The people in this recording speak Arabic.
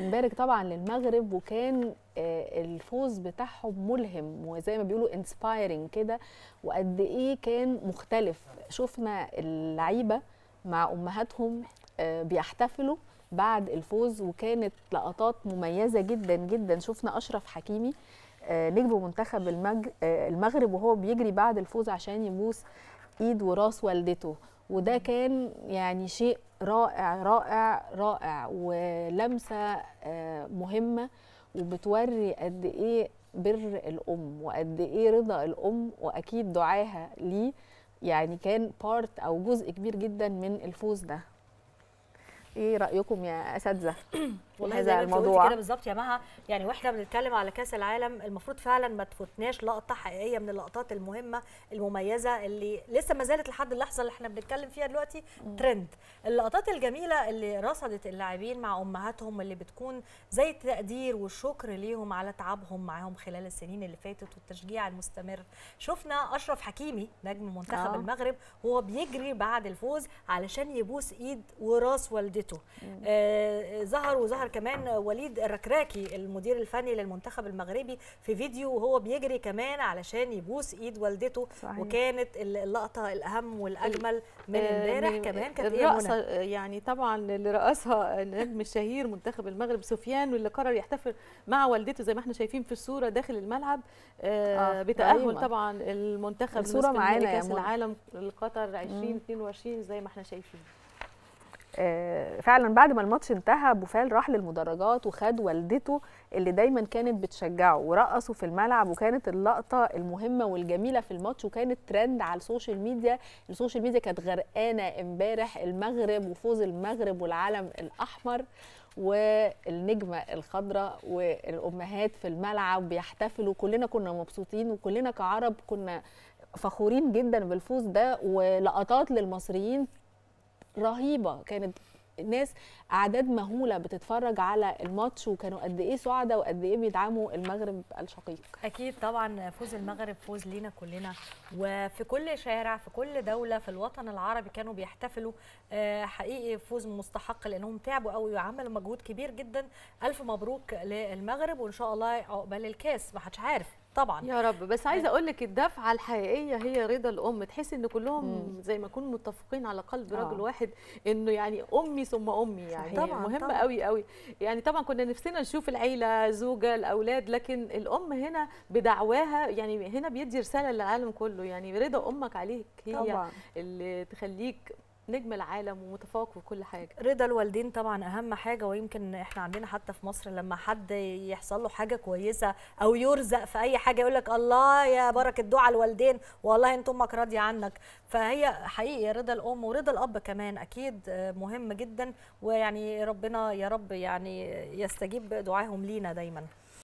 بنبارك طبعا للمغرب وكان آه، الفوز بتاعهم ملهم وزي ما بيقولوا انسبايرنج كده وقد ايه كان مختلف شفنا اللعيبه مع امهاتهم آه، بيحتفلوا بعد الفوز وكانت لقطات مميزه جدا جدا شفنا اشرف حكيمي آه، نجم منتخب المغرب وهو بيجري بعد الفوز عشان يبوس ايد وراس والدته وده كان يعني شيء رائع رائع رائع ولمسه آه، مهمه وبتوري قد ايه بر الام وقد ايه رضا الام واكيد دعاها ليه يعني كان بارت او جزء كبير جدا من الفوز ده ايه رايكم يا اساتذه والله هذا الموضوع كده بالظبط يا مها يعني واحنا بنتكلم على كاس العالم المفروض فعلا ما تفوتناش لقطه حقيقيه من اللقطات المهمه المميزه اللي لسه ما زالت لحد اللحظه اللي احنا بنتكلم فيها دلوقتي ترند اللقطات الجميله اللي رصدت اللاعبين مع امهاتهم اللي بتكون زي التقدير والشكر ليهم على تعبهم معاهم خلال السنين اللي فاتت والتشجيع المستمر شفنا اشرف حكيمي نجم منتخب آه. المغرب وهو بيجري بعد الفوز علشان يبوس ايد وراس والدته بدايته آه ظهر وظهر كمان وليد الركراكي المدير الفني للمنتخب المغربي في فيديو وهو بيجري كمان علشان يبوس ايد والدته صحيح. وكانت اللقطه الاهم والاجمل من آه، امبارح آه كمان كانت إيه، الرقصه يعني طبعا اللي رقصها النجم الشهير منتخب المغرب سفيان واللي قرر يحتفل مع والدته زي ما احنا شايفين في الصوره داخل الملعب آه آه بتاهل أيوة. طبعا المنتخب الصوره معانا كاس العالم لقطر 2022 زي ما احنا شايفين آه، فعلا بعد ما الماتش انتهى بوفال راح للمدرجات وخد والدته اللي دايما كانت بتشجعه ورقصوا في الملعب وكانت اللقطه المهمه والجميله في الماتش وكانت ترند على السوشيال ميديا السوشيال ميديا كانت غرقانه امبارح المغرب وفوز المغرب والعلم الاحمر والنجمه الخضراء والامهات في الملعب بيحتفلوا كلنا كنا مبسوطين وكلنا كعرب كنا فخورين جدا بالفوز ده ولقطات للمصريين رهيبه كانت الناس اعداد مهوله بتتفرج على الماتش وكانوا قد ايه سعداء وقد ايه بيدعموا المغرب الشقيق اكيد طبعا فوز المغرب فوز لينا كلنا وفي كل شارع في كل دوله في الوطن العربي كانوا بيحتفلوا آه، حقيقي فوز مستحق لانهم تعبوا قوي وعملوا مجهود كبير جدا الف مبروك للمغرب وان شاء الله عقبال الكاس ما حدش عارف طبعا يا رب بس عايزه آه. اقول لك الدفعه الحقيقيه هي رضا الام تحس ان كلهم مم. زي ما يكونوا متفقين على قلب آه. رجل واحد انه يعني امي ثم امي يعني صحيح. طبعا مهمه قوي قوي يعني طبعا كنا نفسنا نشوف العيله زوجه الاولاد لكن الام هنا بدعواها يعني هنا بيدي رساله للعالم كله يعني رضا امك عليك هي طبعا. اللي تخليك نجم العالم ومتفوق في كل حاجه رضا الوالدين طبعا اهم حاجه ويمكن احنا عندنا حتى في مصر لما حد يحصل له حاجه كويسه او يرزق في اي حاجه يقول لك الله يا بركه دعاء الوالدين والله انت امك راضيه عنك فهي حقيقي رضا الام ورضا الاب كمان اكيد مهم جدا ويعني ربنا يا رب يعني يستجيب دعائهم لينا دايما